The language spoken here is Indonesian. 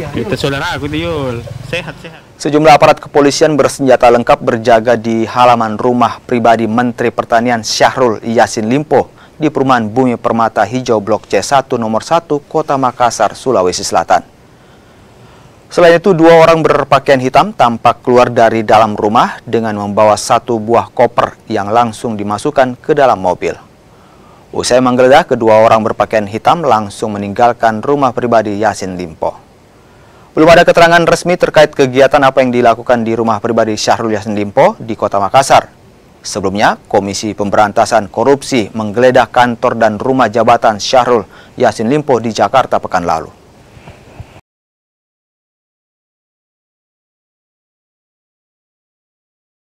Iya. Itu saudara aku Tiul. Sehat, sehat. Sejumlah aparat kepolisian bersenjata lengkap berjaga di halaman rumah pribadi Menteri Pertanian Syahrul Yasin Limpo di perumahan Bumi Permata Hijau Blok C1 nomor 1 Kota Makassar, Sulawesi Selatan. Selain itu, dua orang berpakaian hitam tampak keluar dari dalam rumah dengan membawa satu buah koper yang langsung dimasukkan ke dalam mobil. Usai menggeledah, kedua orang berpakaian hitam langsung meninggalkan rumah pribadi Yasin Limpo. Belum ada keterangan resmi terkait kegiatan apa yang dilakukan di rumah pribadi Syahrul Yassin Limpo di Kota Makassar. Sebelumnya, Komisi Pemberantasan Korupsi menggeledah kantor dan rumah jabatan Syahrul Yassin Limpo di Jakarta pekan lalu.